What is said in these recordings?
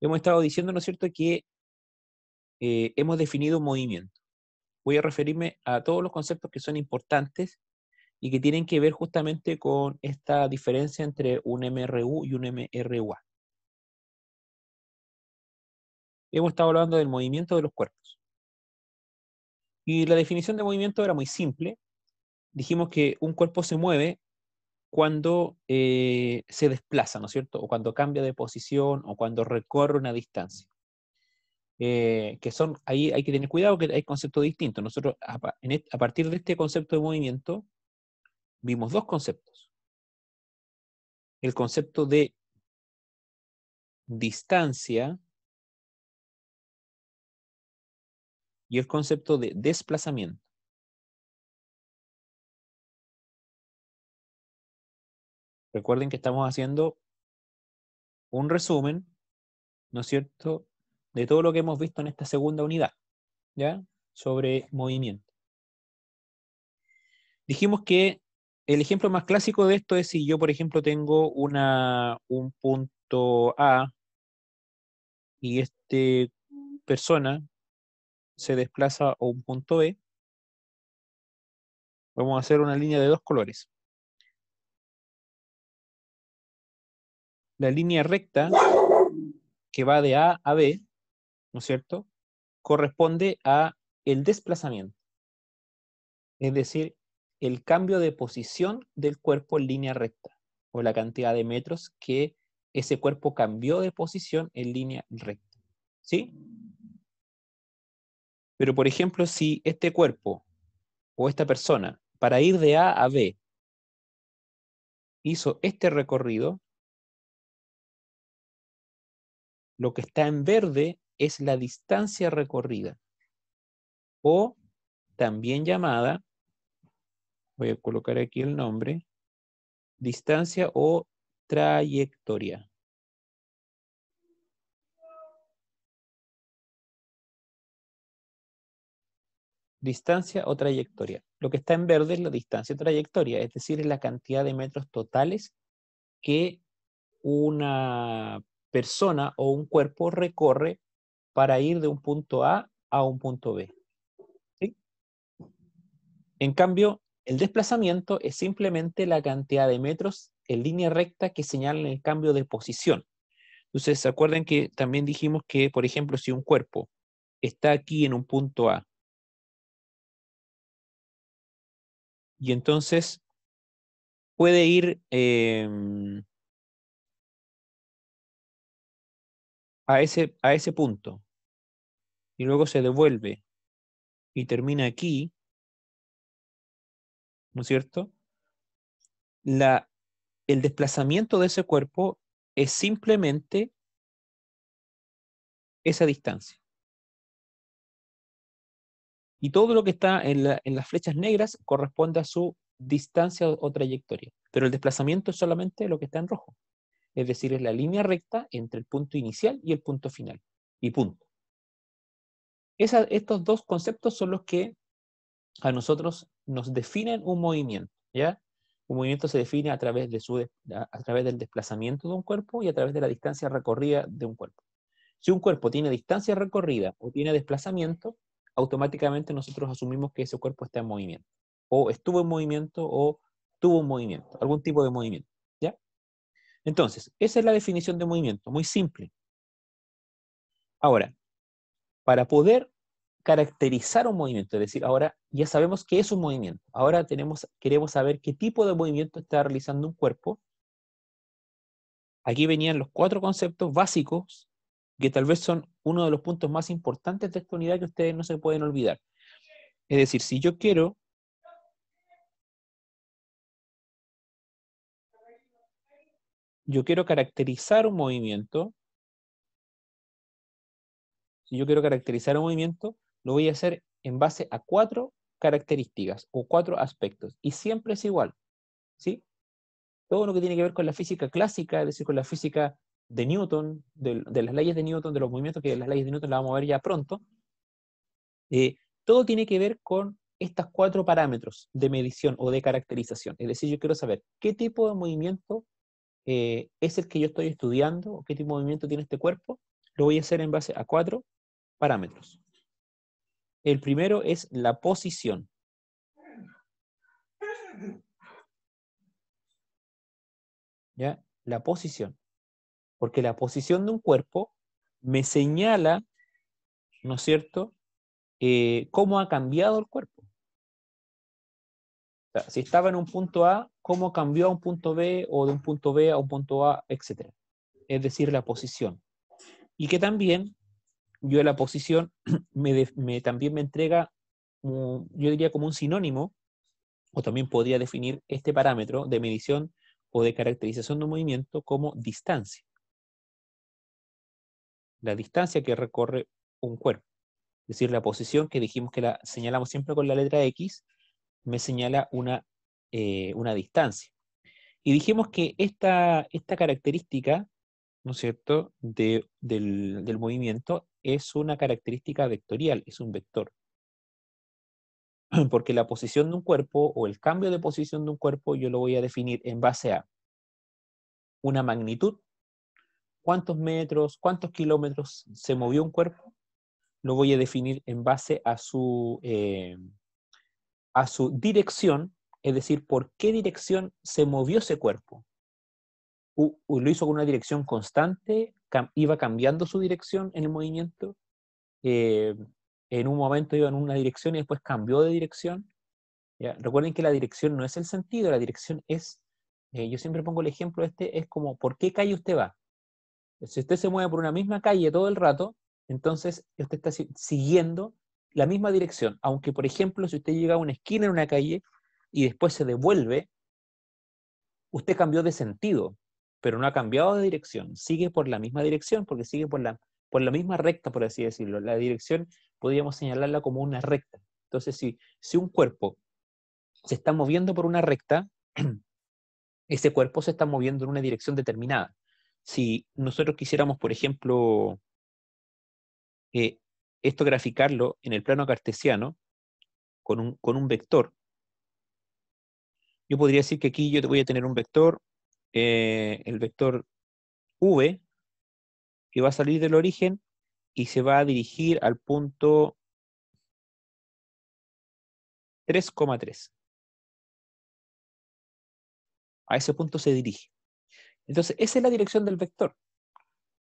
hemos estado diciendo, ¿no es cierto?, que eh, hemos definido un movimiento. Voy a referirme a todos los conceptos que son importantes y que tienen que ver justamente con esta diferencia entre un MRU y un MRUA. Hemos estado hablando del movimiento de los cuerpos. Y la definición de movimiento era muy simple. Dijimos que un cuerpo se mueve cuando eh, se desplaza, ¿no es cierto? O cuando cambia de posición o cuando recorre una distancia. Eh, que son, ahí hay que tener cuidado que hay conceptos distintos. Nosotros, a partir de este concepto de movimiento, vimos dos conceptos. El concepto de distancia y el concepto de desplazamiento. Recuerden que estamos haciendo un resumen, ¿no es cierto?, de todo lo que hemos visto en esta segunda unidad, ¿ya? Sobre movimiento. Dijimos que el ejemplo más clásico de esto es si yo, por ejemplo, tengo una, un punto A y esta persona se desplaza a un punto B, vamos a hacer una línea de dos colores. la línea recta que va de A a B, ¿no es cierto? Corresponde a el desplazamiento. Es decir, el cambio de posición del cuerpo en línea recta, o la cantidad de metros que ese cuerpo cambió de posición en línea recta. ¿Sí? Pero, por ejemplo, si este cuerpo o esta persona, para ir de A a B, hizo este recorrido, Lo que está en verde es la distancia recorrida o también llamada, voy a colocar aquí el nombre, distancia o trayectoria. distancia o trayectoria. Lo que está en verde es la distancia o trayectoria, es decir, es la cantidad de metros totales que una persona o un cuerpo recorre para ir de un punto A a un punto B. En cambio, el desplazamiento es simplemente la cantidad de metros en línea recta que señalan el cambio de posición. Entonces, ¿se acuerdan que también dijimos que, por ejemplo, si un cuerpo está aquí en un punto A, y entonces puede ir em, a ese, a ese punto y luego se devuelve y termina aquí, ¿no es cierto? La, el desplazamiento de ese cuerpo es simplemente esa distancia. Y todo lo que está en, la, en, las flechas negras corresponde a su distancia o trayectoria. Pero el desplazamiento es solamente lo que está en rojo es decir, es la línea recta entre el punto inicial y el punto final, y punto. estos dos conceptos son los que a nosotros nos definen un movimiento, ¿ya? Un movimiento se define a través, de su, a través del desplazamiento de un cuerpo y a través de la distancia recorrida de un cuerpo. Si un cuerpo tiene distancia recorrida o tiene desplazamiento, automáticamente nosotros asumimos que ese cuerpo está en movimiento, o estuvo en movimiento, o tuvo un movimiento, algún tipo de movimiento. Entonces, esa es la definición de movimiento, muy simple. Ahora, para poder caracterizar un movimiento, es decir, ahora ya sabemos qué es un movimiento, ahora queremos saber qué tipo de movimiento está realizando un cuerpo. Aquí venían los cuatro conceptos básicos que tal vez son uno de los puntos más importantes de esta unidad que ustedes no se pueden olvidar. Es decir, si yo quiero yo quiero caracterizar un movimiento, si yo quiero caracterizar un movimiento, lo voy a hacer en base a cuatro características o cuatro aspectos. Y siempre es igual. ¿sí? Todo lo que tiene que ver con la física clásica, es decir, con la física de Newton, de, las leyes de Newton, de los movimientos que las leyes de Newton las vamos a ver ya pronto, eh, todo tiene que ver con estos cuatro parámetros de medición o de caracterización. Es decir, yo quiero saber qué tipo de movimiento eh, ¿es el que yo estoy estudiando? ¿Qué tipo de movimiento tiene este cuerpo? Lo voy a hacer en base a cuatro parámetros. El primero es la posición. ¿Ya? La posición. Porque la posición de un cuerpo me señala, ¿no es cierto?, eh, cómo ha cambiado el cuerpo si estaba en un punto A, ¿cómo cambió a un punto B o de un punto B a un punto A, etcétera? Es decir, la posición. Y que también yo la posición me también me entrega, yo diría como un sinónimo, o también podría definir este parámetro de medición o de caracterización de un movimiento como distancia. La distancia que recorre un cuerpo. Es decir, la posición que dijimos que la señalamos siempre con la letra X, me señala una, eh, una distancia. Y dijimos que esta, esta característica, ¿no es cierto?, del, movimiento es una característica vectorial, es un vector. Porque la posición de un cuerpo o el cambio de posición de un cuerpo yo lo voy a definir en base a una magnitud, cuántos metros, cuántos kilómetros se movió un cuerpo, lo voy a definir en base a su, eh, a su dirección, es decir, por qué dirección se movió ese cuerpo. lo hizo con una dirección constante, iba cambiando su dirección en el movimiento. Eh, en un momento iba en una dirección y después cambió de dirección. Recuerden que la dirección no es el sentido, la dirección es, eh, yo siempre pongo el ejemplo este, es como, ¿por qué calle usted va? Si usted se mueve por una misma calle todo el rato, entonces usted está siguiendo la misma dirección, aunque por ejemplo si usted llega a una esquina en una calle y después se devuelve, usted cambió de sentido, pero no ha cambiado de dirección, sigue por la misma dirección, porque sigue por la, por la misma recta, por así decirlo. La dirección podríamos señalarla como una recta. Entonces, si, si un cuerpo se está moviendo por una recta, ese cuerpo se está moviendo en una dirección determinada. Si nosotros quisiéramos, por ejemplo, eh, esto graficarlo en el plano cartesiano con un, vector, yo podría decir que aquí yo voy a tener un vector, eh, el vector v, que va a salir del origen y se va a dirigir al punto 3,3. A ese punto se dirige. Entonces, esa es la dirección del vector.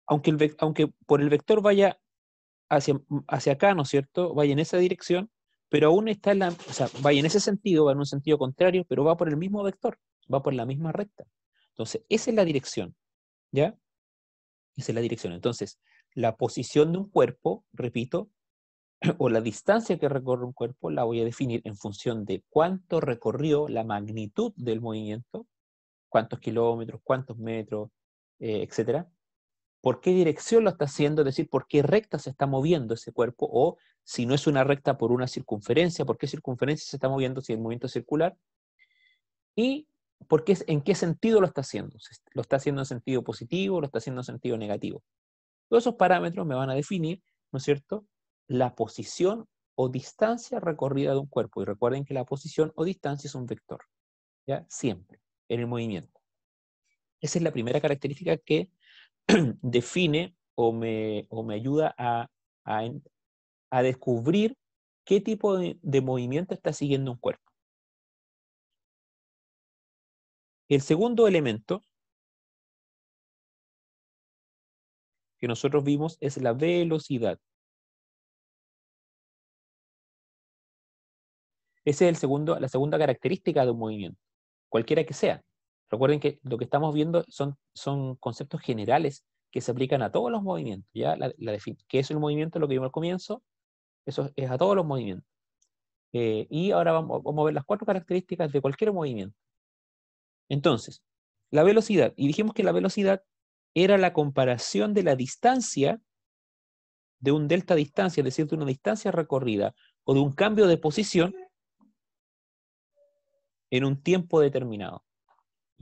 Aunque, aunque por el vector vaya hacia, acá, ¿no es cierto? Vaya en esa dirección, pero aún está en la, o sea, en ese sentido, va en un sentido contrario, pero va por el mismo vector, va por la misma recta. Entonces, esa es la dirección, ¿ya? Esa es la dirección. Entonces, la posición de un cuerpo, repito, o la distancia que recorre un cuerpo la voy a definir en función de cuánto recorrió la magnitud del movimiento, cuántos kilómetros, cuántos metros, etc eh, etcétera, por qué dirección lo está haciendo, es decir, por qué recta se está moviendo ese cuerpo, o si no es una recta por una circunferencia, por qué circunferencia se está moviendo si el movimiento circular, y por qué, en qué sentido lo está haciendo. ¿Lo está haciendo en sentido positivo, o lo está haciendo en sentido negativo? Todos esos parámetros me van a definir, ¿no es cierto?, la posición o distancia recorrida de un cuerpo. Y recuerden que la posición o distancia es un vector, ¿ya? Siempre, en el movimiento. Esa es la primera característica que define o me, o me ayuda a, descubrir qué tipo de, movimiento está siguiendo un cuerpo. El segundo elemento que nosotros vimos es la velocidad. Esa es el segundo, la segunda característica de un movimiento, cualquiera que sea. Recuerden que lo que estamos viendo son, son conceptos generales que se aplican a todos los movimientos, ¿ya? es el movimiento, lo que vimos al comienzo, eso es a todos los movimientos. Eh, y ahora vamos, a ver las cuatro características de cualquier movimiento. Entonces, la velocidad. Y dijimos que la velocidad era la comparación de la distancia de un delta distancia, es decir, de una distancia recorrida o de un cambio de posición en un tiempo determinado.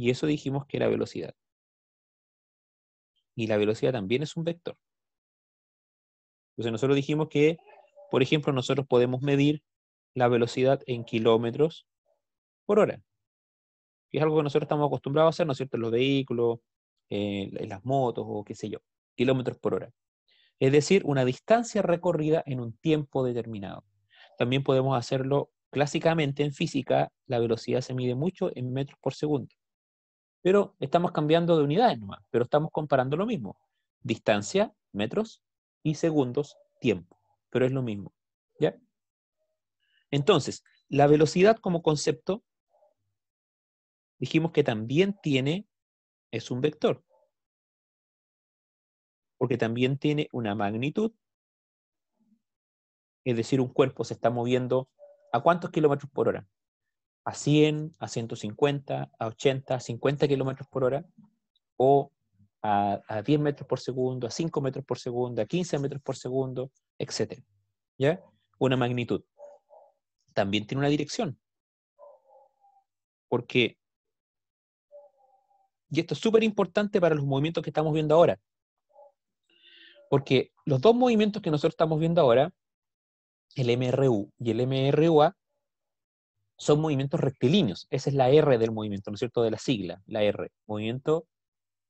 Y eso dijimos que era velocidad. Y la velocidad también es un vector. Entonces nosotros dijimos que, por ejemplo, nosotros podemos medir la velocidad en kilómetros por hora. es algo que nosotros estamos acostumbrados a hacer, ¿no es cierto? En los vehículos, en las motos o qué sé yo, kilómetros por hora. Es decir, una distancia recorrida en un tiempo determinado. También podemos hacerlo clásicamente en física, la velocidad se mide mucho en metros por segundo pero estamos cambiando de unidades nomás, pero estamos comparando lo mismo. Distancia, metros, y segundos, tiempo, pero es lo mismo. ¿Ya? Entonces, la velocidad como concepto, dijimos que también tiene, es un vector, porque también tiene una magnitud, es decir, un cuerpo se está moviendo a cuántos kilómetros por hora a 100, a 150, a 80, a 50 kilómetros por hora, o a, 10 metros por segundo, a 5 metros por segundo, a 15 metros por segundo, etc. ¿Ya? Una magnitud. También tiene una dirección. Porque, y esto es súper importante para los movimientos que estamos viendo ahora, porque los dos movimientos que nosotros estamos viendo ahora, el MRU y el MRUA, son movimientos rectilíneos. Esa es la R del movimiento, ¿no es cierto? De la sigla, la R. Movimiento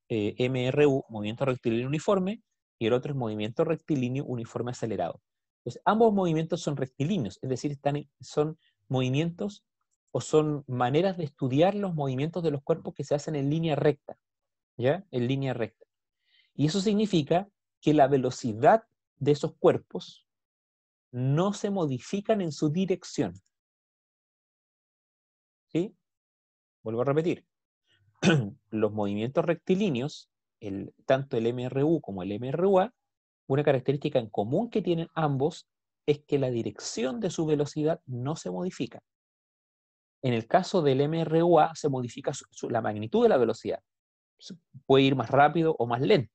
eh, MRU, movimiento rectilíneo uniforme, y el otro es movimiento rectilíneo uniforme acelerado. Entonces, ambos movimientos son rectilíneos, es decir, están son movimientos o son maneras de estudiar los movimientos de los cuerpos que se hacen en línea recta, ¿ya? En línea recta. Y eso significa que la velocidad de esos cuerpos no se modifican en su dirección. Vuelvo a repetir, los movimientos rectilíneos, tanto el MRU como el MRUA, una característica en común que tienen ambos es que la dirección de su velocidad no se modifica. En el caso del MRUA se modifica la magnitud de la velocidad. Puede ir más rápido o más lento.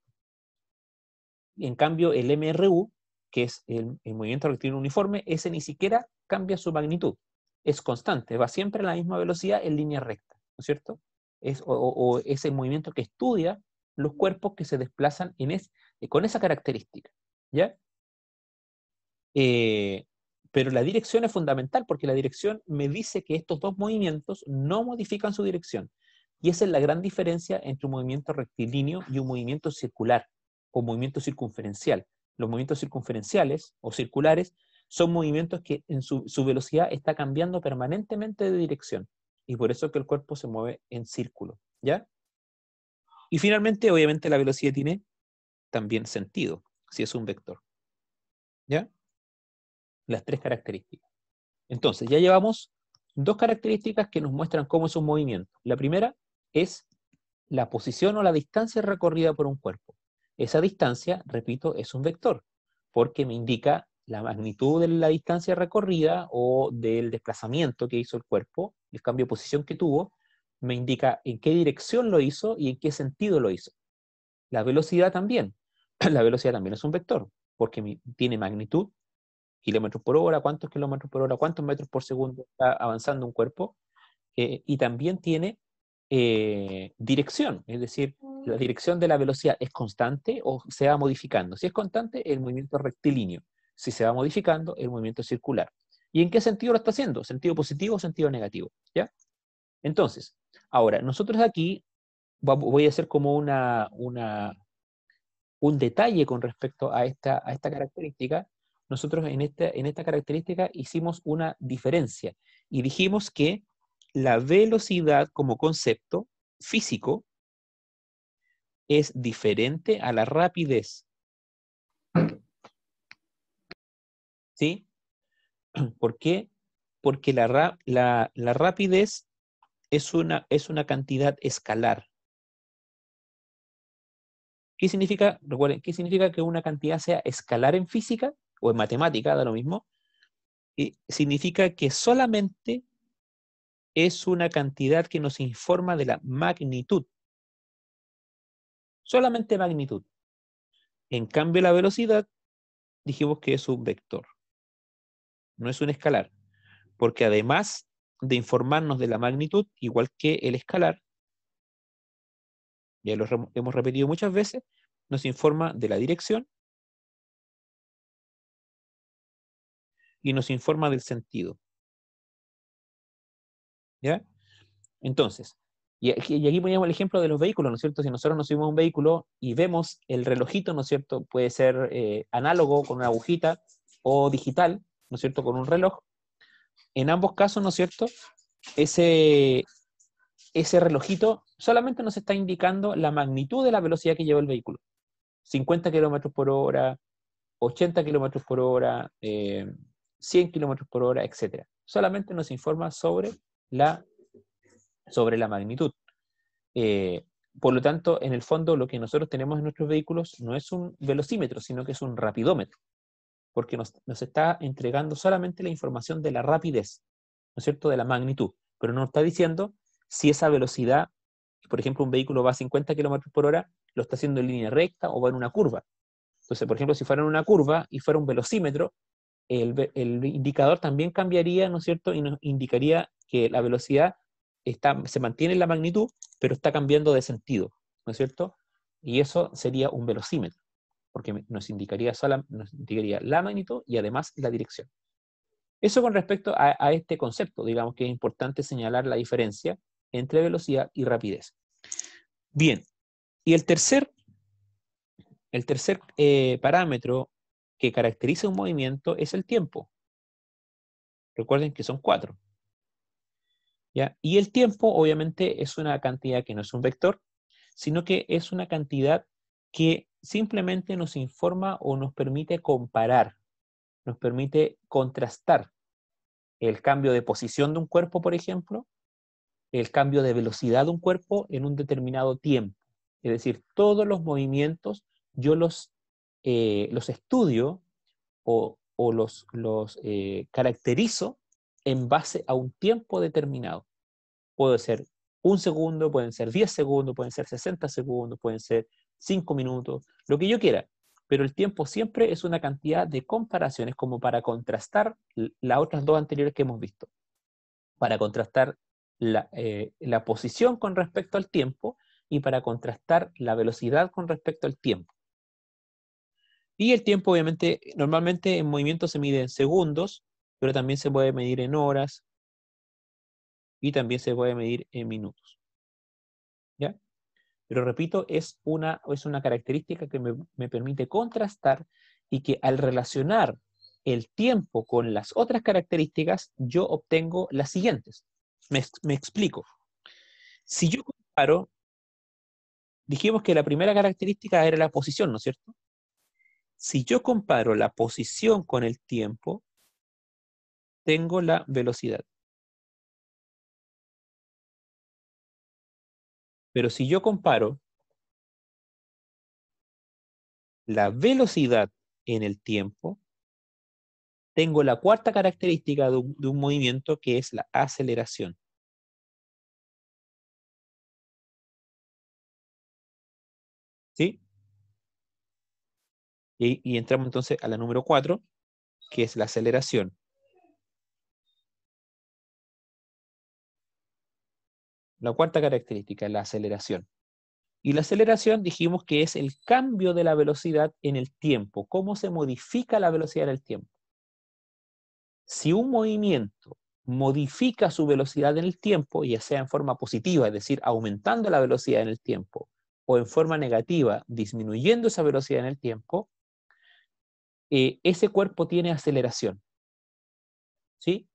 En cambio, el MRU, que es el movimiento rectilíneo uniforme, ese ni siquiera cambia su magnitud. Es constante, va siempre a la misma velocidad en línea recta. ¿no es cierto? Es, o, ese movimiento que estudia los cuerpos que se desplazan en eh, con esa característica, ¿ya? Eh, pero la dirección es fundamental porque la dirección me dice que estos dos movimientos no modifican su dirección. Y esa es la gran diferencia entre un movimiento rectilíneo y un movimiento circular o movimiento circunferencial. Los movimientos circunferenciales o circulares son movimientos que en su velocidad está cambiando permanentemente de dirección y por eso que el cuerpo se mueve en círculo, ¿ya? Y finalmente, obviamente, la velocidad tiene también sentido, si es un vector, ¿ya? Las tres características. Entonces, ya llevamos dos características que nos muestran cómo es un movimiento. La primera es la posición o la distancia recorrida por un cuerpo. Esa distancia, repito, es un vector, porque me indica la magnitud de la distancia recorrida o del desplazamiento que hizo el cuerpo, el cambio de posición que tuvo, me indica en qué dirección lo hizo y en qué sentido lo hizo. La velocidad también. La velocidad también es un vector, porque tiene magnitud, kilómetros por hora, cuántos kilómetros por hora, cuántos metros por segundo está avanzando un cuerpo, eh, y también tiene eh, dirección, es decir, la mm. dirección de la velocidad es constante o se va modificando. Si es constante, el movimiento rectilíneo si se va modificando el movimiento circular. ¿Y en qué sentido lo está haciendo? ¿Sentido positivo o sentido negativo? ¿Ya? Entonces, ahora, nosotros aquí voy a hacer como una, un detalle con respecto a esta, a esta característica. Nosotros en esta, en esta característica hicimos una diferencia y dijimos que la velocidad como concepto físico es diferente a la rapidez ¿Sí? ¿Por qué? Porque la, rapidez es una, es una cantidad escalar. ¿Qué significa, recuerden, qué significa que una cantidad sea escalar en física o en matemática, da lo mismo? significa que solamente es una cantidad que nos informa de la magnitud. Solamente magnitud. En cambio, la velocidad dijimos que es un vector no es un escalar, porque además de informarnos de la magnitud, igual que el escalar, ya lo hemos repetido muchas veces, nos informa de la dirección y nos informa del sentido. ¿Ya? Entonces, y aquí, poníamos el ejemplo de los vehículos, ¿no es cierto? Si nosotros nos subimos a un vehículo y vemos el relojito, ¿no es cierto? Puede ser eh, análogo con una agujita o digital, ¿no es cierto?, con un reloj. En ambos casos, ¿no es cierto?, ese, ese relojito solamente nos está indicando la magnitud de la velocidad que lleva el vehículo. 50 kilómetros por hora, 80 kilómetros por hora, 100 eh, kilómetros por hora, etc. Solamente nos informa sobre la, magnitud. Eh, por lo tanto, en el fondo, lo que nosotros tenemos en nuestros vehículos no es un velocímetro, sino que es un rapidómetro porque nos, está entregando solamente la información de la rapidez, ¿no es cierto?, de la magnitud, pero no nos está diciendo si esa velocidad, por ejemplo, un vehículo va a 50 km por hora, lo está haciendo en línea recta o va en una curva. Entonces, por ejemplo, si fuera en una curva y fuera un velocímetro, el, indicador también cambiaría, ¿no es cierto?, y nos indicaría que la velocidad se mantiene en la magnitud, pero está cambiando de sentido, ¿no es cierto? Y eso sería un velocímetro porque nos indicaría, nos la magnitud y además la dirección. Eso con respecto a, este concepto, digamos que es importante señalar la diferencia entre velocidad y rapidez. Bien, y el tercer, el tercer eh, parámetro que caracteriza un movimiento es el tiempo. Recuerden que son cuatro. ¿ya? Y el tiempo, obviamente, es una cantidad que no es un vector, sino que es una cantidad que simplemente nos informa o nos permite comparar, nos permite contrastar el cambio de posición de un cuerpo, por ejemplo, el cambio de velocidad de un cuerpo en un determinado tiempo. Es decir, todos los movimientos yo los, eh, los estudio o, los, los eh, caracterizo en base a un tiempo determinado. Puede ser un segundo, pueden ser 10 segundos, pueden ser 60 segundos, pueden ser cinco minutos, lo que yo quiera. Pero el tiempo siempre es una cantidad de comparaciones como para contrastar las otras dos anteriores que hemos visto. Para contrastar la, eh, la posición con respecto al tiempo y para contrastar la velocidad con respecto al tiempo. Y el tiempo, obviamente, normalmente en movimiento se mide en segundos, pero también se puede medir en horas y también se puede medir en minutos. Pero repito, es una, es una característica que me, permite contrastar y que al relacionar el tiempo con las otras características, yo obtengo las siguientes. Me, me, explico. Si yo comparo, dijimos que la primera característica era la posición, ¿no es cierto? Si yo comparo la posición con el tiempo, tengo la velocidad. Pero si yo comparo la velocidad en el tiempo, tengo la cuarta característica de un, movimiento que es la aceleración. ¿Sí? Y, entramos entonces a la número cuatro, que es la aceleración. La cuarta característica, es la aceleración. Y la aceleración dijimos que es el cambio de la velocidad en el tiempo, cómo se modifica la velocidad en el tiempo. Si un movimiento modifica su velocidad en el tiempo, ya sea en forma positiva, es decir, aumentando la velocidad en el tiempo, o en forma negativa, disminuyendo esa velocidad en el tiempo, eh, ese cuerpo tiene aceleración. ¿Sí?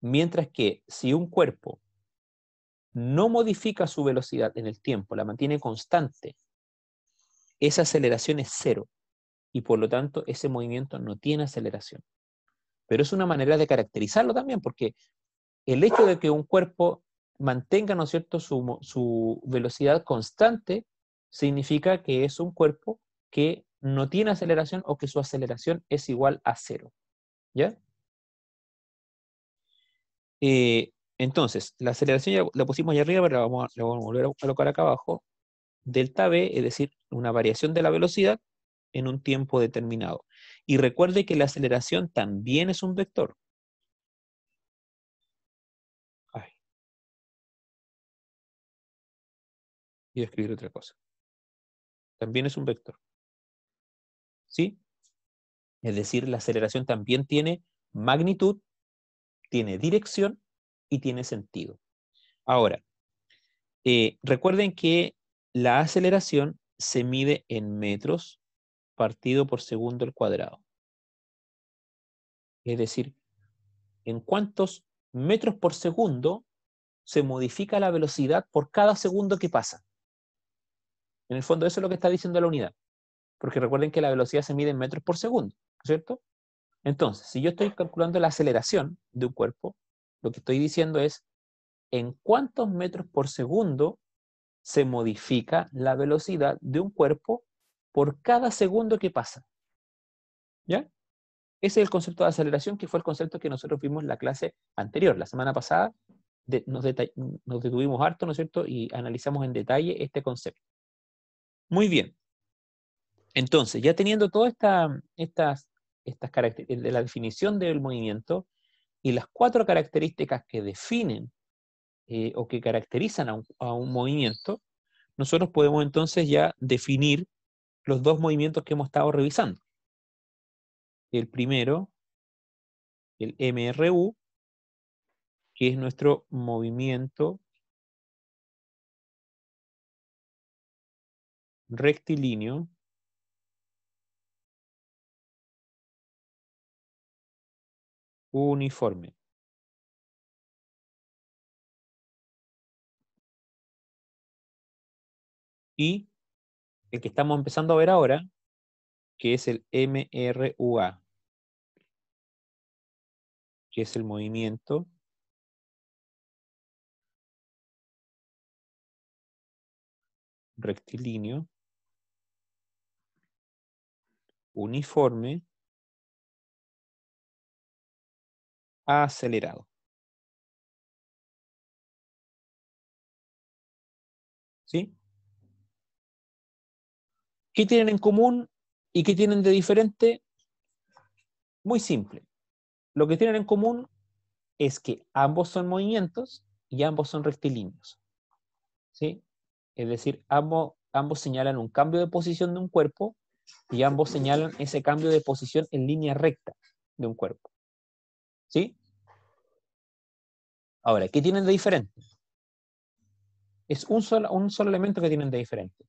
Mientras que si un cuerpo no modifica su velocidad en el tiempo, la mantiene constante, esa aceleración es cero y por lo tanto ese movimiento no tiene aceleración. Pero es una manera de caracterizarlo también porque el hecho de que un cuerpo mantenga, ¿no cierto?, su, su velocidad constante significa que es un cuerpo que no tiene aceleración o que su aceleración es igual a cero. ¿Ya? Eh, entonces, la aceleración la pusimos allá arriba, pero la vamos, a, volver a colocar acá abajo. Delta V, es decir, una variación de la velocidad en un tiempo determinado. Y recuerde que la aceleración también es un vector. Voy a escribir otra cosa. También es un vector. ¿Sí? Es decir, la aceleración también tiene magnitud, tiene dirección y tiene sentido. Ahora, eh, recuerden que la aceleración se mide en metros partido por segundo al cuadrado. Es decir, en cuántos metros por segundo se modifica la velocidad por cada segundo que pasa. En el fondo eso es lo que está diciendo la unidad. Porque recuerden que la velocidad se mide en metros por segundo, ¿cierto? Entonces, si yo estoy calculando la aceleración de un cuerpo, lo que estoy diciendo es en cuántos metros por segundo se modifica la velocidad de un cuerpo por cada segundo que pasa. ¿Ya? Ese es el concepto de aceleración, que fue el concepto que nosotros vimos en la clase anterior, la semana pasada. nos, detuvimos harto, ¿no es cierto? Y analizamos en detalle este concepto. Muy bien. Entonces, ya teniendo todas esta, estas, estas características de la definición del movimiento, y las cuatro características que definen eh, o que caracterizan a un, a un movimiento, nosotros podemos entonces ya definir los dos movimientos que hemos estado revisando. El primero, el MRU, que es nuestro movimiento rectilíneo uniforme y el que estamos empezando a ver ahora, que es el MRUA, que es el movimiento rectilíneo uniforme acelerado. ¿Sí? ¿Qué tienen en común y qué tienen de diferente? Muy simple. Lo que tienen en común es que ambos son movimientos y ambos son rectilíneos. ¿Sí? Es decir, ambos, ambos señalan un cambio de posición de un cuerpo y ambos señalan ese cambio de posición en línea recta de un cuerpo. ¿Sí? Ahora, ¿qué tienen de diferente? Es un solo, un solo elemento que tienen de diferente.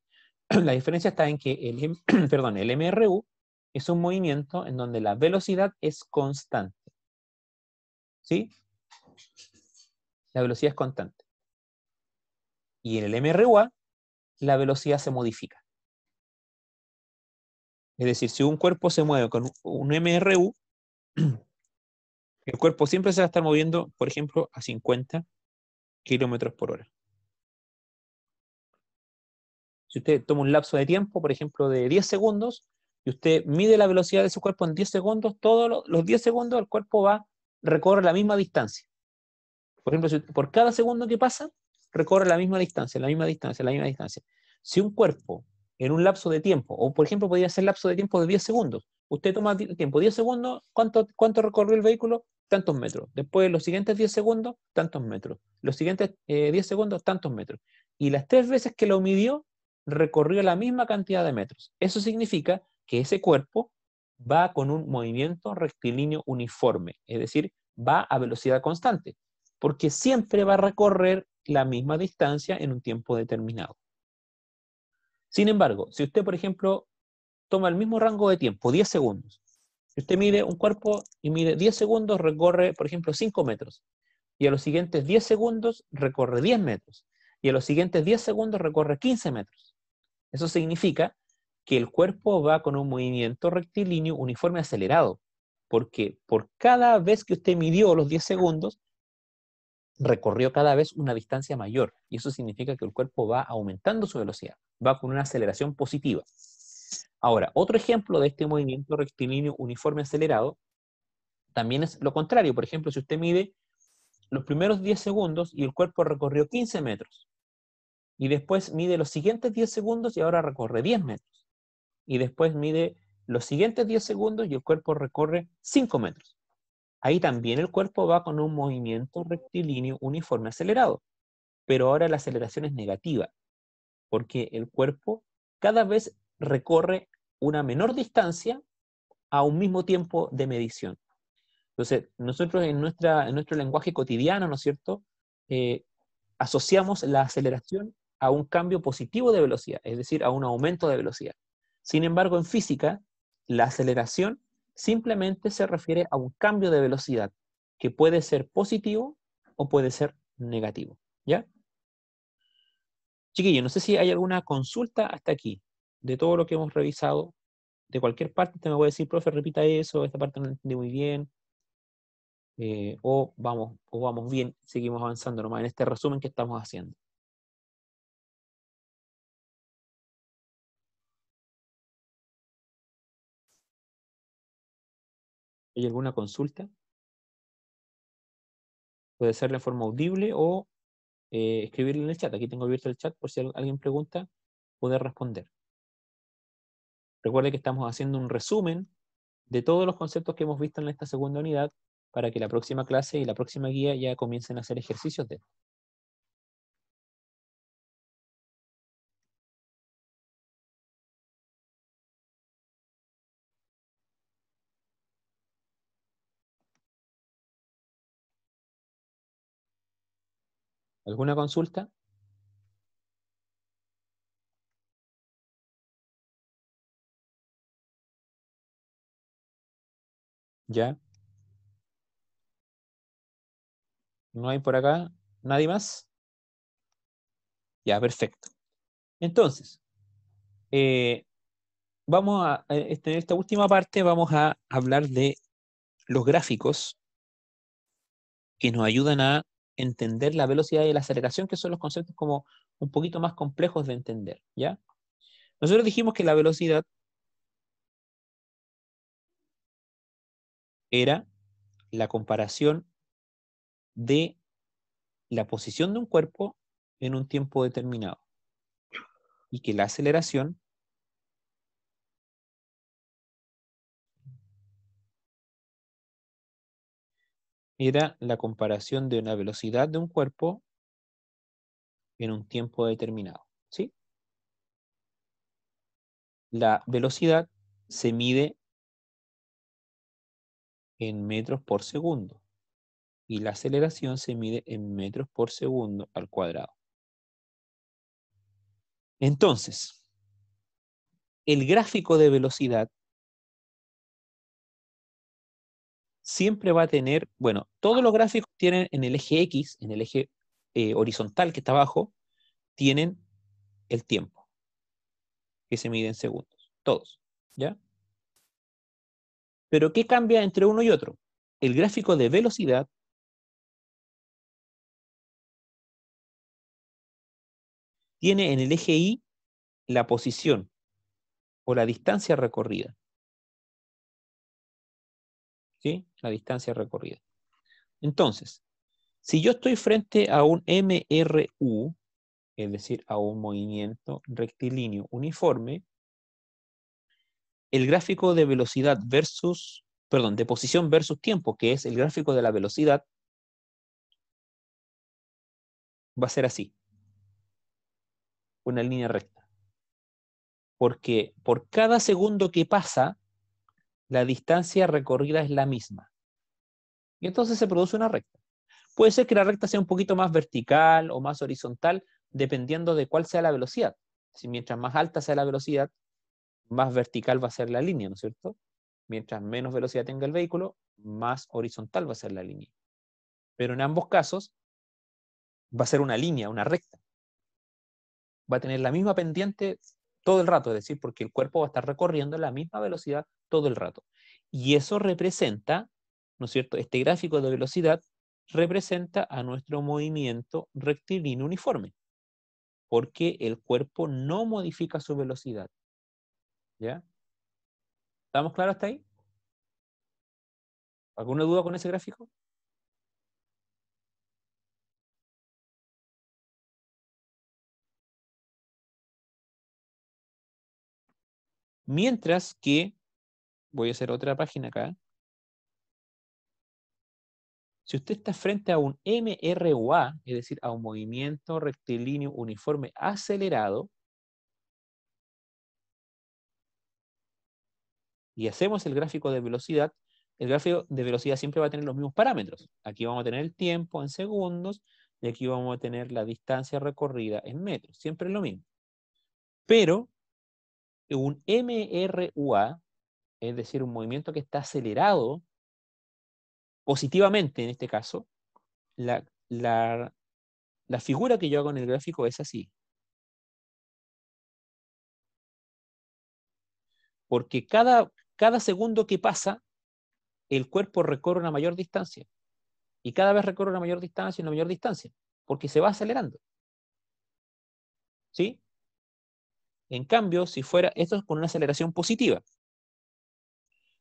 La diferencia está en que el, perdón, el MRU es un movimiento en donde la velocidad es constante. ¿Sí? La velocidad es constante. Y en el MRUA, la velocidad se modifica. Es decir, si un cuerpo se mueve con un MRU, El cuerpo siempre se va a estar moviendo, por ejemplo, a 50 kilómetros por hora. Si usted toma un lapso de tiempo, por ejemplo, de 10 segundos, y usted mide la velocidad de su cuerpo en 10 segundos, todos los 10 segundos el cuerpo va, recorre la misma distancia. Por ejemplo, por cada segundo que pasa, recorre la misma distancia, la misma distancia, la misma distancia. Si un cuerpo en un lapso de tiempo, o por ejemplo, podría ser lapso de tiempo de 10 segundos, usted toma tiempo 10 segundos, ¿cuánto, cuánto recorrió el vehículo? tantos metros. Después, los siguientes 10 segundos, tantos metros. Los siguientes 10 eh, segundos, tantos metros. Y las tres veces que lo midió, recorrió la misma cantidad de metros. Eso significa que ese cuerpo va con un movimiento rectilíneo uniforme, es decir, va a velocidad constante, porque siempre va a recorrer la misma distancia en un tiempo determinado. Sin embargo, si usted, por ejemplo, toma el mismo rango de tiempo, 10 segundos, si usted mide un cuerpo y mide 10 segundos, recorre, por ejemplo, 5 metros. Y a los siguientes 10 segundos recorre 10 metros. Y a los siguientes 10 segundos recorre 15 metros. Eso significa que el cuerpo va con un movimiento rectilíneo uniforme acelerado. Porque por cada vez que usted midió los 10 segundos, recorrió cada vez una distancia mayor. Y eso significa que el cuerpo va aumentando su velocidad, va con una aceleración positiva. Ahora, otro ejemplo de este movimiento rectilíneo uniforme acelerado también es lo contrario. Por ejemplo, si usted mide los primeros 10 segundos y el cuerpo recorrió 15 metros, y después mide los siguientes 10 segundos y ahora recorre 10 metros, y después mide los siguientes 10 segundos y el cuerpo recorre 5 metros. Ahí también el cuerpo va con un movimiento rectilíneo uniforme acelerado, pero ahora la aceleración es negativa, porque el cuerpo cada vez recorre una menor distancia a un mismo tiempo de medición. Entonces, nosotros en, nuestra, nuestro lenguaje cotidiano, ¿no es cierto?, eh, asociamos la aceleración a un cambio positivo de velocidad, es decir, a un aumento de velocidad. Sin embargo, en física, la aceleración simplemente se refiere a un cambio de velocidad, que puede ser positivo o puede ser negativo. ¿Ya? Chiquillo, no sé si hay alguna consulta hasta aquí de todo lo que hemos revisado, de cualquier parte, usted me puede decir, profe, repita eso, esta parte no la entendí muy bien, eh, o, vamos, o vamos bien, seguimos avanzando nomás en este resumen que estamos haciendo. ¿Hay alguna consulta? Puede ser de forma audible o eh, en el chat. Aquí tengo abierto el chat por si alguien pregunta, poder responder. Recuerde que estamos haciendo un resumen de todos los conceptos que hemos visto en esta segunda unidad para que la próxima clase y la próxima guía ya comiencen a hacer ejercicios de ¿Alguna consulta? Ya. ¿No hay por acá nadie más? Ya, perfecto. Entonces, eh, vamos a, eh, este, en esta última parte vamos a hablar de los gráficos que nos ayudan a entender la velocidad y la aceleración, que son los conceptos como un poquito más complejos de entender, ¿ya? Nosotros dijimos que la velocidad era la comparación de la posición de un cuerpo en un tiempo determinado y que la aceleración era la comparación de una velocidad de un cuerpo en un tiempo determinado. ¿sí? La velocidad se mide en metros por segundo y la aceleración se mide en metros por segundo al cuadrado. Entonces, el gráfico de velocidad siempre va a tener, bueno, todos los gráficos tienen en el eje X, en el eje eh, horizontal que está abajo, tienen el tiempo, que se mide en segundos, todos, ¿ya? Pero ¿qué cambia entre uno y otro? El gráfico de velocidad tiene en el eje Y la posición o la distancia recorrida. ¿Sí? La distancia recorrida. Entonces, si yo estoy frente a un MRU, es decir, a un movimiento rectilíneo uniforme, el gráfico de velocidad versus, perdón, de posición versus tiempo, que es el gráfico de la velocidad, va a ser así. Una línea recta. Porque por cada segundo que pasa, la distancia recorrida es la misma. Y entonces se produce una recta. Puede ser que la recta sea un poquito más vertical o más horizontal, dependiendo de cuál sea la velocidad. Si mientras más alta sea la velocidad, más vertical va a ser la línea, ¿no es cierto? Mientras menos velocidad tenga el vehículo, más horizontal va a ser la línea. Pero en ambos casos va a ser una línea, una recta. Va a tener la misma pendiente todo el rato, es decir, porque el cuerpo va a estar recorriendo la misma velocidad todo el rato. Y eso representa, ¿no es cierto? Este gráfico de velocidad representa a nuestro movimiento rectilíneo uniforme, porque el cuerpo no modifica su velocidad, ¿Ya? ¿Estamos claros hasta ahí? ¿Alguna duda con ese gráfico? Mientras que, voy a hacer otra página acá, si usted está frente a un MRUA, es decir, a un movimiento rectilíneo uniforme acelerado, y hacemos el gráfico de velocidad, el gráfico de velocidad siempre va a tener los mismos parámetros. Aquí vamos a tener el tiempo en segundos y aquí vamos a tener la distancia recorrida en metros. Siempre es lo mismo. Pero un MRUA, es decir, un movimiento que está acelerado positivamente en este caso, la, la figura que yo hago en el gráfico es así. Porque cada cada segundo que pasa, el cuerpo recorre una mayor distancia. Y cada vez recorre una mayor distancia y una mayor distancia, porque se va acelerando. ¿Sí? En cambio, si fuera, esto es con una aceleración positiva.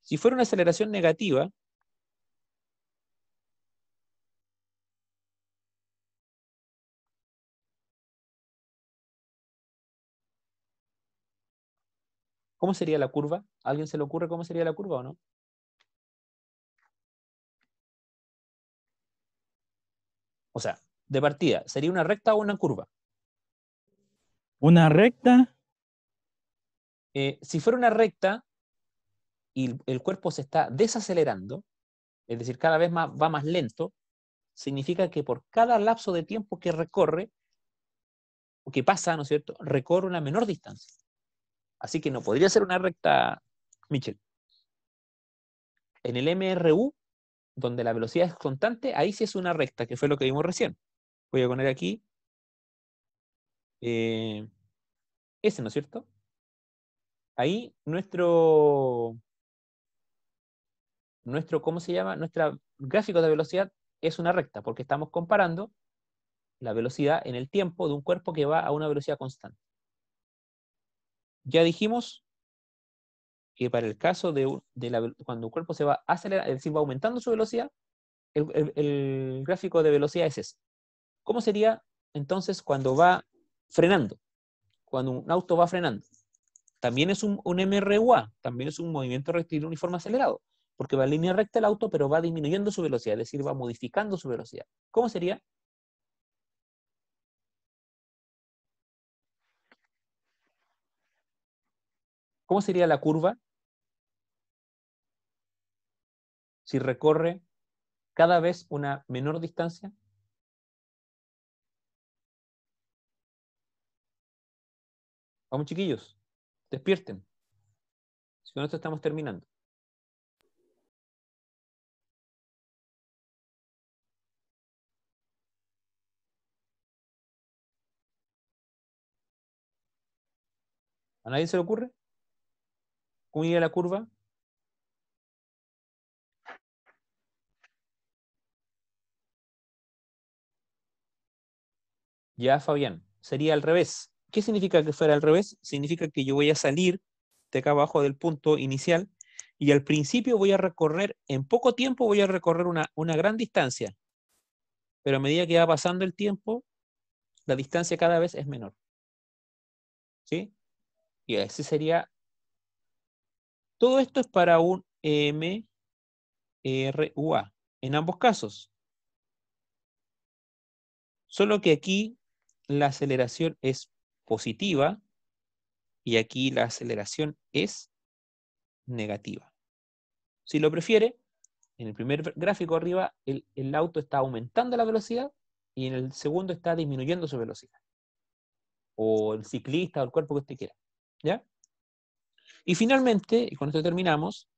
Si fuera una aceleración negativa, ¿Cómo sería la curva? alguien se le ocurre cómo sería la curva o no? O sea, de partida, ¿sería una recta o una curva? ¿Una recta? Eh, si fuera una recta y el cuerpo se está desacelerando, es decir, cada vez más, va más lento, significa que por cada lapso de tiempo que recorre, o que pasa, ¿no es cierto?, recorre una menor distancia. Así que no podría ser una recta, Michel. En el MRU, donde la velocidad es constante, ahí sí es una recta, que fue lo que vimos recién. Voy a poner aquí eh, ese, ¿no es cierto? Ahí nuestro, nuestro, ¿cómo se llama? Nuestro gráfico de velocidad es una recta, porque estamos comparando la velocidad en el tiempo de un cuerpo que va a una velocidad constante. Ya dijimos que para el caso de, cuando un cuerpo se va acelerando, es decir, va aumentando su velocidad, el, gráfico de velocidad es ese. ¿Cómo sería entonces cuando va frenando? Cuando un auto va frenando. También es un, MRUA, también es un movimiento rectilíneo uniforme acelerado, porque va en línea recta el auto, pero va disminuyendo su velocidad, es decir, va modificando su velocidad. ¿Cómo sería? ¿Cómo sería la curva si recorre cada vez una menor distancia? Vamos chiquillos, despierten. Si nosotros esto estamos terminando. ¿A nadie se le ocurre? ¿Cómo iría la curva? Ya, Fabián, sería al revés. ¿Qué significa que fuera al revés? Significa que yo voy a salir de acá abajo del punto inicial y al principio voy a recorrer, en poco tiempo voy a recorrer una, gran distancia. Pero a medida que va pasando el tiempo, la distancia cada vez es menor. ¿Sí? Y ese sería todo esto es para un MRUA, en ambos casos. Solo que aquí la aceleración es positiva y aquí la aceleración es negativa. Si lo prefiere, en el primer gráfico arriba el, el auto está aumentando la velocidad y en el segundo está disminuyendo su velocidad. O el ciclista o el cuerpo que usted quiera. ¿Ya? Y finalmente, y con esto terminamos,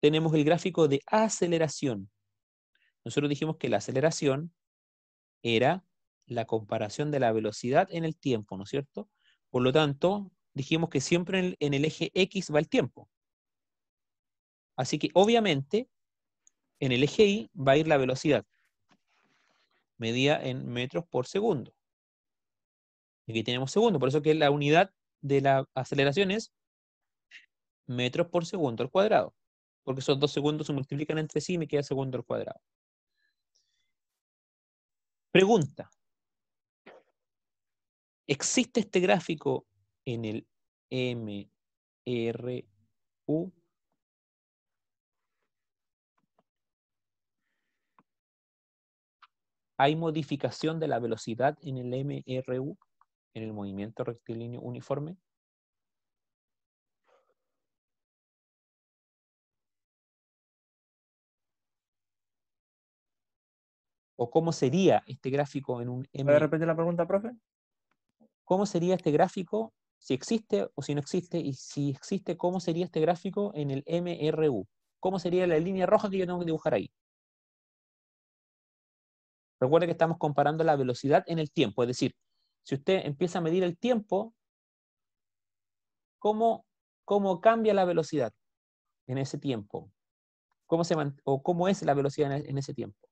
tenemos el gráfico de aceleración. Nosotros dijimos que la aceleración era la comparación de la velocidad en el tiempo, ¿no es cierto? Por lo tanto, dijimos que siempre en el, en el eje X va el tiempo. Así que obviamente en el eje Y va a ir la velocidad, medida en metros por segundo aquí tenemos segundo, por eso que la unidad de la aceleración es metros por segundo al cuadrado, porque esos dos segundos se multiplican entre sí y me queda segundo al cuadrado. Pregunta. ¿Existe este gráfico en el MRU? ¿Hay modificación de la velocidad en el MRU? en el movimiento rectilíneo uniforme? ¿O cómo sería este gráfico en un M? ¿Puede repetir la pregunta, profe? ¿Cómo sería este gráfico si existe o si no existe? Y si existe, ¿cómo sería este gráfico en el MRU? ¿Cómo sería la línea roja que yo tengo que dibujar ahí? Recuerda que estamos comparando la velocidad en el tiempo, es decir, si usted empieza a medir el tiempo, ¿cómo, cómo cambia la velocidad en ese tiempo? ¿Cómo se ¿O cómo es la velocidad en e-, ese tiempo?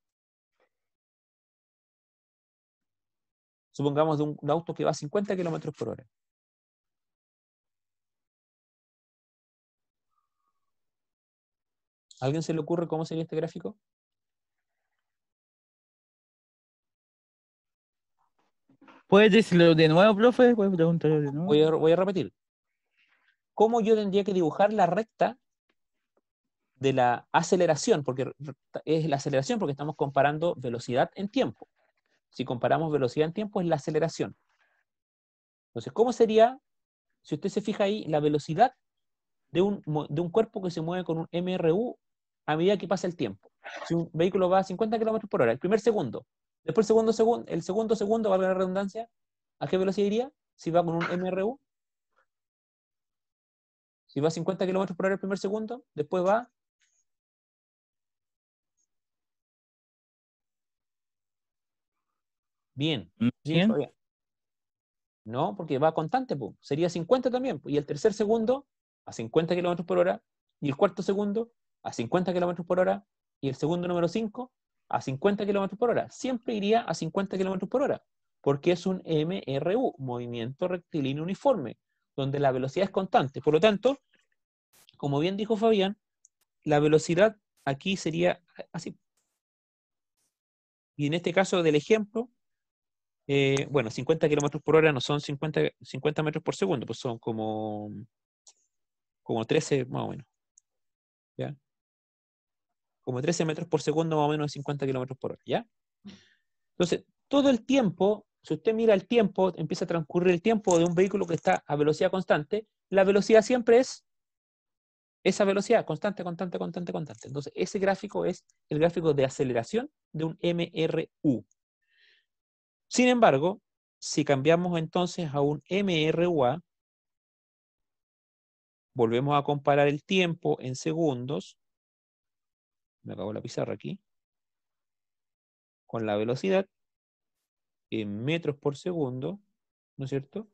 Supongamos de un, auto que va a 50 kilómetros por hora. ¿Alguien se le ocurre cómo sería este gráfico? ¿Puedes decirlo de nuevo, profe? Voy a, repetir. ¿Cómo yo tendría que dibujar la recta de la aceleración? Porque es la aceleración porque estamos comparando velocidad en tiempo. Si comparamos velocidad en tiempo es la aceleración. Entonces, ¿cómo sería, si usted se fija ahí, la velocidad de un, de un cuerpo que se mueve con un MRU a medida que pasa el tiempo? Si un vehículo va a 50 km por hora, el primer segundo, Después el segundo, segundo, el segundo segundo, valga la redundancia, ¿a qué velocidad iría? Si va con un MRU. Si va a 50 kilómetros por hora el primer segundo, después va Bien. Bien. No, porque va constante, sería 50 también. Y el tercer segundo a 50 kilómetros por hora, y el cuarto segundo a 50 kilómetros por hora, y el segundo número 5 a 50 km por hora. Siempre iría a 50 km por hora, porque es un MRU, movimiento rectilíneo uniforme, donde la velocidad es constante. Por lo tanto, como bien dijo Fabián, la velocidad aquí sería así. Y en este caso del ejemplo, eh, bueno, 50 km por hora no son 50, 50 metros por segundo, pues son como, como 13 más o menos como 13 metros por segundo, más o menos 50 kilómetros por hora, ¿ya? Entonces, todo el tiempo, si usted mira el tiempo, empieza a transcurrir el tiempo de un vehículo que está a velocidad constante, la velocidad siempre es esa velocidad, constante, constante, constante, constante. Entonces, ese gráfico es el gráfico de aceleración de un MRU. Sin embargo, si cambiamos entonces a un MRUA, volvemos a comparar el tiempo en segundos, me acabo la pizarra aquí, con la velocidad en metros por segundo, ¿no es cierto?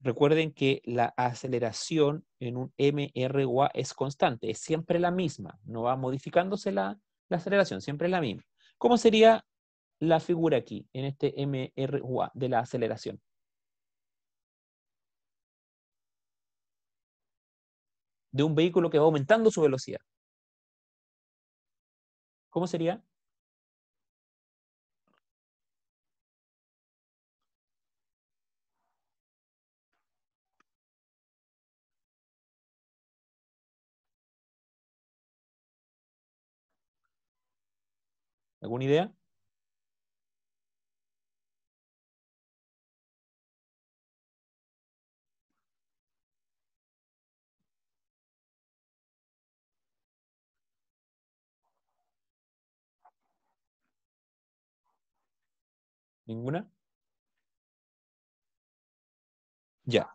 Recuerden que la aceleración en un MRUA es constante, es siempre la misma, no va modificándose la, la aceleración, siempre es la misma. ¿Cómo sería la figura aquí, en este MRUA de la aceleración? de un vehículo que va aumentando su velocidad. ¿Cómo sería? ¿Alguna idea? ¿Ninguna? Ya.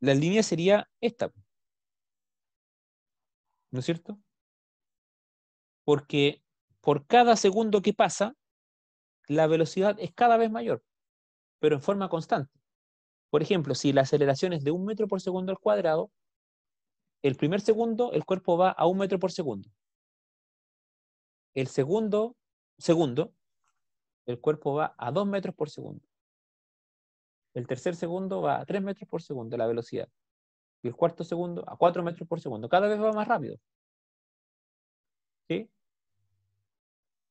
La línea sería esta. ¿No es cierto? Porque por cada segundo que pasa, la velocidad es cada vez mayor, pero en forma constante. Por ejemplo, si la aceleración es de un metro por segundo al cuadrado, el primer segundo el cuerpo va a un metro por segundo. El segundo segundo el cuerpo va a 2 metros por segundo. El tercer segundo va a 3 metros por segundo la velocidad. Y el cuarto segundo a 4 metros por segundo. Cada vez va más rápido. ¿Sí?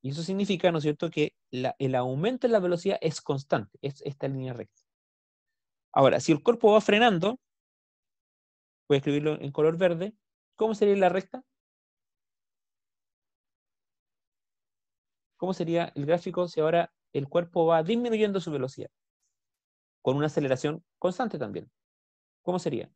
Y eso significa, ¿no es cierto?, que el aumento en la velocidad es constante, es esta línea recta. Ahora, si el cuerpo va frenando, voy a escribirlo en color verde, ¿cómo sería la recta? ¿Cómo sería el gráfico si ahora el cuerpo va disminuyendo su velocidad? Con una aceleración constante también. ¿Cómo sería?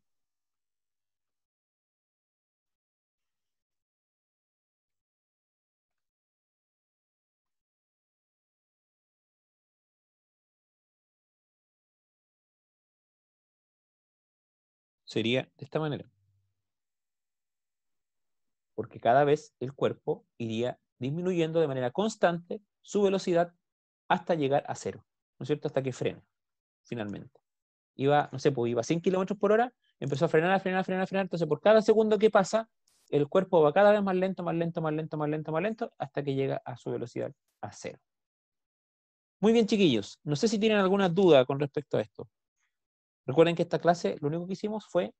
Sería de esta manera. Porque cada vez el cuerpo iría disminuyendo de manera constante su velocidad hasta llegar a cero, ¿no es cierto? Hasta que frena, finalmente. Iba, no sé, pues iba a 100 kilómetros por hora, empezó a frenar, a frenar, a frenar, a frenar. Entonces, por cada segundo que pasa, el cuerpo va cada vez más lento, más lento, más lento, más lento, más lento, hasta que llega a su velocidad a cero. Muy bien, chiquillos. No sé si tienen alguna duda con respecto a esto. Recuerden que esta clase lo único que hicimos fue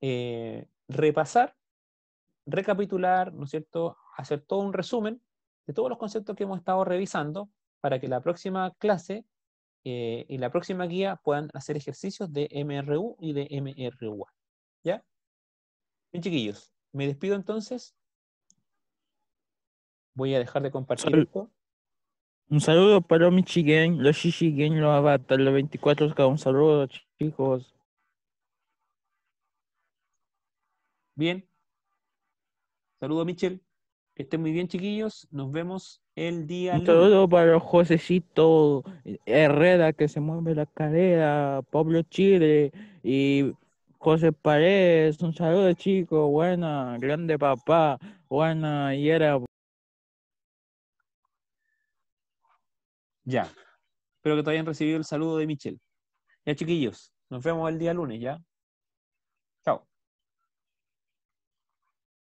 eh, repasar recapitular, ¿no es cierto?, hacer todo un resumen de todos los conceptos que hemos estado revisando para que la próxima clase eh, y la próxima guía puedan hacer ejercicios de MRU y de MRUA. ¿Ya? Bien, chiquillos, me despido entonces. Voy a dejar de compartir Un saludo para michigan los Shishigan, los avatar, los 24 k un saludo, chicos. Bien, Saludos, Michel. Que estén muy bien, chiquillos. Nos vemos el día lunes. saludo para Josecito Herrera, que se mueve la carrera, Pablo Chile y José Paredes. Un saludo, chico. Buena, grande papá. Buena, y era. Ya. Espero que te hayan recibido el saludo de Michel. Ya, chiquillos. Nos vemos el día lunes, ¿ya?